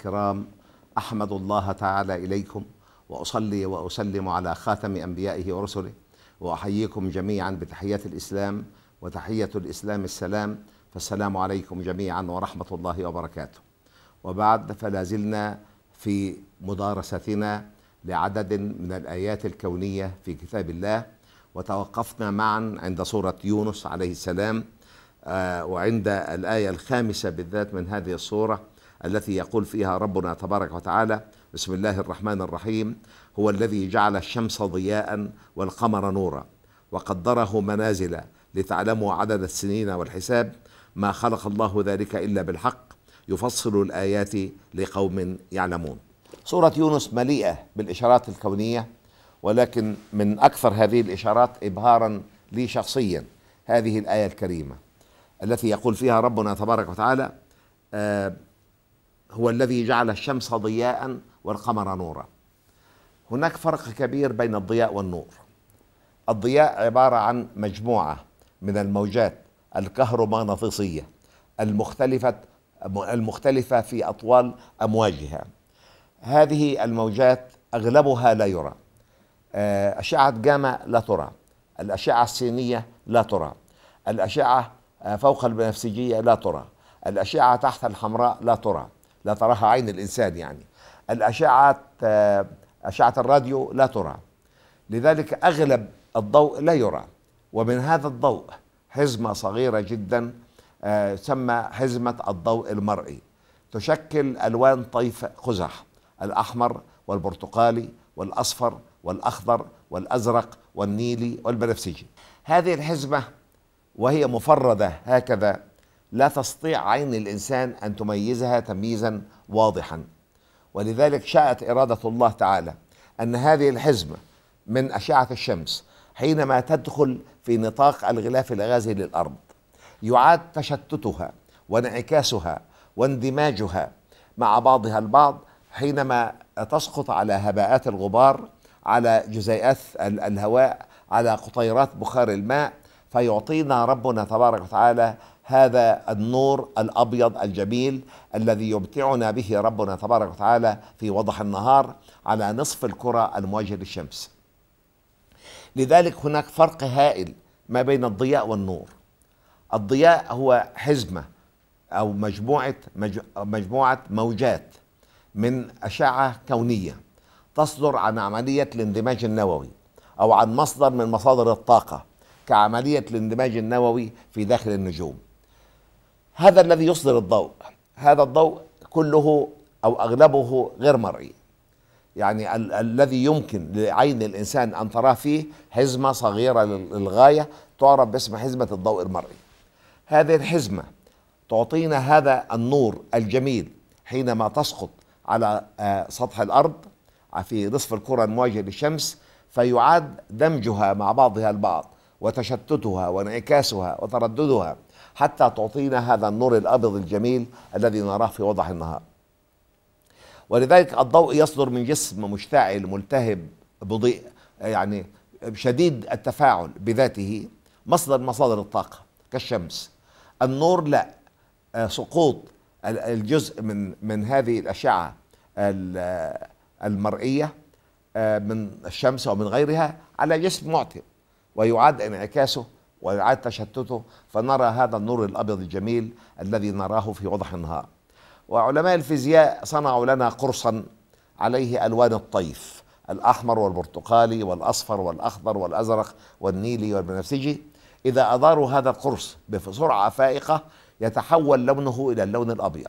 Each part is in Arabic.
الكرام احمد الله تعالى اليكم واصلي واسلم على خاتم انبيائه ورسله واحييكم جميعا بتحية الاسلام وتحيه الاسلام السلام فالسلام عليكم جميعا ورحمه الله وبركاته وبعد فلا زلنا في مدارستنا لعدد من الايات الكونيه في كتاب الله وتوقفنا معا عند سوره يونس عليه السلام آه، وعند الايه الخامسه بالذات من هذه الصورة التي يقول فيها ربنا تبارك وتعالى بسم الله الرحمن الرحيم هو الذي جعل الشمس ضياء والقمر نورا وقدره منازل لتعلموا عدد السنين والحساب ما خلق الله ذلك إلا بالحق يفصل الآيات لقوم يعلمون سورة يونس مليئة بالإشارات الكونية ولكن من أكثر هذه الإشارات إبهارا لي شخصيا هذه الآية الكريمة التي يقول فيها ربنا تبارك وتعالى آه هو الذي جعل الشمس ضياء والقمر نورا هناك فرق كبير بين الضياء والنور الضياء عبارة عن مجموعة من الموجات الكهرومغناطيسية المختلفة المختلفة في أطوال أمواجها هذه الموجات أغلبها لا يرى آه، أشعة جاما لا ترى الأشعة السينية لا ترى الأشعة فوق البنفسجية لا ترى الأشعة تحت الحمراء لا ترى لا تراها عين الإنسان يعني الأشعة أشعة الراديو لا ترى لذلك أغلب الضوء لا يرى ومن هذا الضوء حزمة صغيرة جدا آه، تسمى حزمة الضوء المرئي تشكل ألوان طيف قزح الأحمر والبرتقالي والأصفر والأخضر والأزرق والنيلي والبنفسجي هذه الحزمة وهي مفردة هكذا لا تستطيع عين الإنسان أن تميزها تمييزا واضحا ولذلك شاءت إرادة الله تعالى أن هذه الحزمة من أشعة الشمس حينما تدخل في نطاق الغلاف الغازي للأرض يعاد تشتتها وانعكاسها واندماجها مع بعضها البعض حينما تسقط على هباءات الغبار على جزيئات الهواء على قطيرات بخار الماء فيعطينا ربنا تبارك وتعالى هذا النور الابيض الجميل الذي يمتعنا به ربنا تبارك وتعالى في وضح النهار على نصف الكره المواجهه للشمس. لذلك هناك فرق هائل ما بين الضياء والنور. الضياء هو حزمه او مجموعه مجموعه موجات من اشعه كونيه تصدر عن عمليه الاندماج النووي او عن مصدر من مصادر الطاقه كعمليه الاندماج النووي في داخل النجوم. هذا الذي يصدر الضوء هذا الضوء كله أو أغلبه غير مرئي يعني ال- الذي يمكن لعين الإنسان أن تراه فيه حزمة صغيرة للغاية تعرف باسم حزمة الضوء المرئي هذه الحزمة تعطينا هذا النور الجميل حينما تسقط على آه، سطح الأرض آه، في نصف الكرة المواجهة للشمس فيعاد دمجها مع بعضها البعض وتشتتها وانعكاسها وترددها حتى تعطينا هذا النور الأبيض الجميل الذي نراه في وضح النهار ولذلك الضوء يصدر من جسم مشتعل ملتهب بضيء يعني شديد التفاعل بذاته مصدر مصادر الطاقة كالشمس النور لا آه، سقوط الجزء من من هذه الأشعة المرئية آه، من الشمس او من غيرها على جسم معتم ويعاد انعكاسه ويعاد تشتته فنرى هذا النور الأبيض الجميل الذي نراه في وضح النهار وعلماء الفيزياء صنعوا لنا قرصا عليه ألوان الطيف الأحمر والبرتقالي والأصفر والأخضر والأزرق والنيلي والبنفسجي إذا أداروا هذا القرص بسرعة فائقة يتحول لونه إلى اللون الأبيض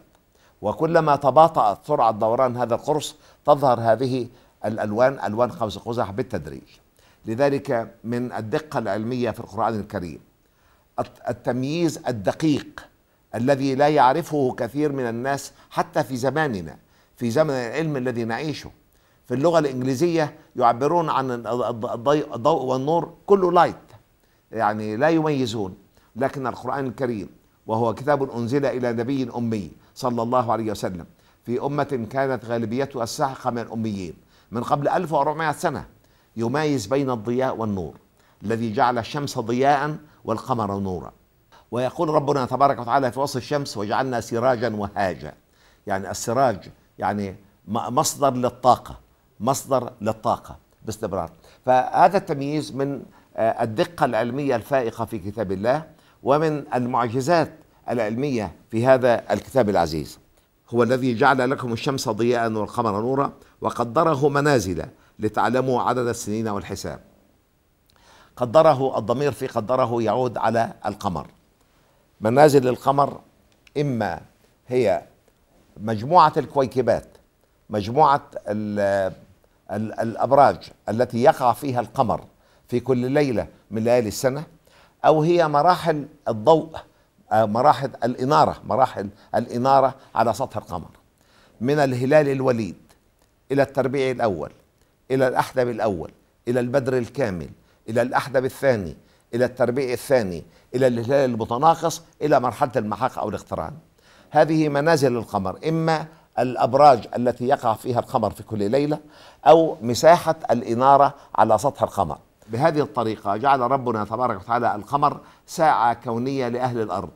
وكلما تباطأت سرعة دوران هذا القرص تظهر هذه الألوان ألوان خمس قزح بالتدريج لذلك من الدقة العلمية في القرآن الكريم التمييز الدقيق الذي لا يعرفه كثير من الناس حتى في زماننا في زمن العلم الذي نعيشه في اللغة الإنجليزية يعبرون عن الضوء والنور كله لايت يعني لا يميزون لكن القرآن الكريم وهو كتاب أنزل إلى نبي أمي صلى الله عليه وسلم في أمة كانت غالبيتها الساحقة من الأميين من قبل 1400 سنة يميز بين الضياء والنور الذي جعل الشمس ضياء والقمر نورا ويقول ربنا تبارك وتعالى في وصف الشمس وجعلنا سراجا وهاجا يعني السراج يعني مصدر للطاقة مصدر للطاقة باستمرار فهذا التمييز من آه، الدقة العلمية الفائقة في كتاب الله ومن المعجزات العلمية في هذا الكتاب العزيز هو الذي جعل لكم الشمس ضياء والقمر نورا وقدره منازل لتعلموا عدد السنين والحساب قدره الضمير في قدره يعود على القمر منازل القمر إما هي مجموعة الكويكبات مجموعة الـ الـ الأبراج التي يقع فيها القمر في كل ليلة من ليالي السنة أو هي مراحل الضوء آه، مراحل الإنارة مراحل الإنارة على سطح القمر من الهلال الوليد إلى التربيع الأول إلى الأحدب الأول إلى البدر الكامل إلى الأحدب الثاني إلى التربيع الثاني إلى الهلال المتناقص إلى مرحلة المحاق أو الاقتران هذه منازل القمر إما الأبراج التي يقع فيها القمر في كل ليلة أو مساحة الإنارة على سطح القمر بهذه الطريقة جعل ربنا تبارك وتعالى القمر ساعة كونية لأهل الأرض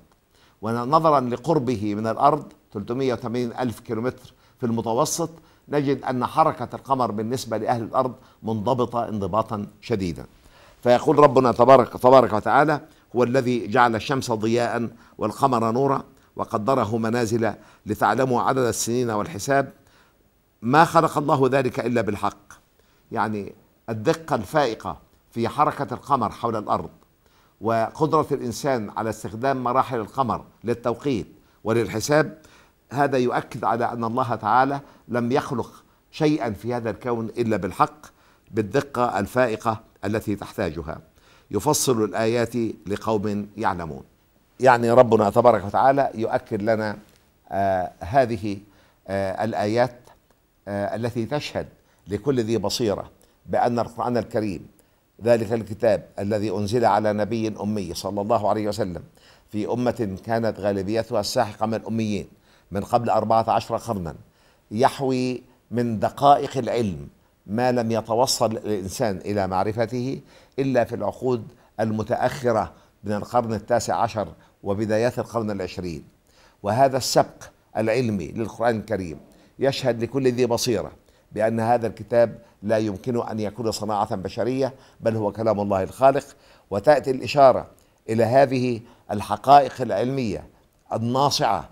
ونظرا لقربه من الأرض 380 ألف كيلومتر في المتوسط نجد أن حركة القمر بالنسبة لأهل الأرض منضبطة انضباطا شديدا فيقول ربنا تبارك, تبارك وتعالى هو الذي جعل الشمس ضياء والقمر نورا وقدره منازل لتعلموا عدد السنين والحساب ما خلق الله ذلك إلا بالحق يعني الدقة الفائقة في حركة القمر حول الأرض وقدرة الإنسان على استخدام مراحل القمر للتوقيت وللحساب هذا يؤكد على أن الله تعالى لم يخلق شيئا في هذا الكون إلا بالحق بالدقة الفائقة التي تحتاجها يفصل الآيات لقوم يعلمون يعني ربنا تبارك وتعالى يؤكد لنا آه هذه آه الآيات آه التي تشهد لكل ذي بصيرة بأن القرآن الكريم ذلك الكتاب الذي أنزل على نبي أمي صلى الله عليه وسلم في أمة كانت غالبيتها الساحقة من الأميين من قبل 14 قرنا يحوي من دقائق العلم ما لم يتوصل الإنسان إلى معرفته إلا في العقود المتأخرة من القرن التاسع عشر وبدايات القرن العشرين وهذا السبق العلمي للقرآن الكريم يشهد لكل ذي بصيرة بأن هذا الكتاب لا يمكن أن يكون صناعة بشرية بل هو كلام الله الخالق وتأتي الإشارة إلى هذه الحقائق العلمية الناصعة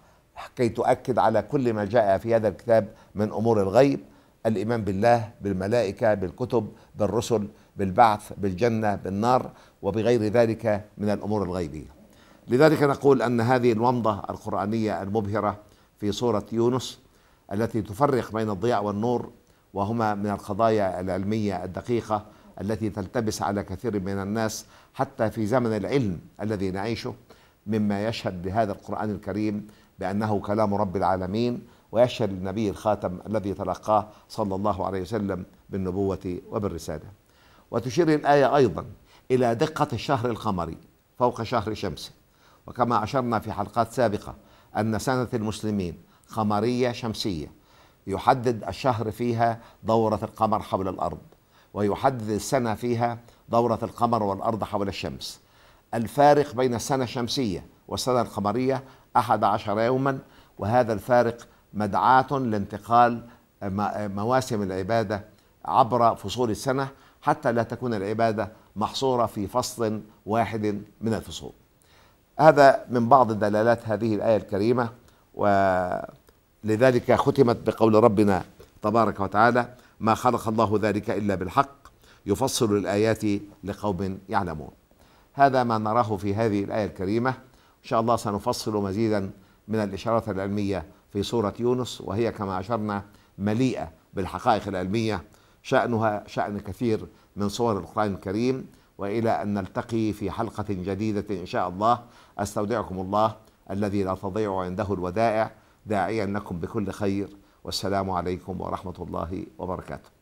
كي تؤكد على كل ما جاء في هذا الكتاب من امور الغيب الايمان بالله بالملائكه بالكتب بالرسل بالبعث بالجنه بالنار وبغير ذلك من الامور الغيبيه لذلك نقول ان هذه الومضه القرانيه المبهره في سوره يونس التي تفرق بين الضياء والنور وهما من القضايا العلميه الدقيقه التي تلتبس على كثير من الناس حتى في زمن العلم الذي نعيشه مما يشهد لهذا القران الكريم لأنه كلام رب العالمين ويشهد النبي الخاتم الذي تلقاه صلى الله عليه وسلم بالنبوة وبالرسالة وتشير الآية أيضا إلى دقة الشهر القمري فوق شهر شمسه وكما أشرنا في حلقات سابقة أن سنة المسلمين قمرية شمسية يحدد الشهر فيها دورة القمر حول الأرض ويحدد السنة فيها دورة القمر والأرض حول الشمس الفارق بين السنة الشمسية والسنة القمرية أحد عشر يوما وهذا الفارق مدعاة لانتقال مواسم العبادة عبر فصول السنة حتى لا تكون العبادة محصورة في فصل واحد من الفصول هذا من بعض دلالات هذه الآية الكريمة ولذلك ختمت بقول ربنا تبارك وتعالى ما خلق الله ذلك إلا بالحق يفصل الآيات لقوم يعلمون هذا ما نراه في هذه الآية الكريمة إن شاء الله سنفصل مزيدا من الإشارات العلمية في سورة يونس وهي كما أشرنا مليئة بالحقائق العلمية شأنها شأن كثير من صور القرآن الكريم وإلى أن نلتقي في حلقة جديدة إن شاء الله أستودعكم الله الذي لا تضيع عنده الودائع داعيا لكم بكل خير والسلام عليكم ورحمة الله وبركاته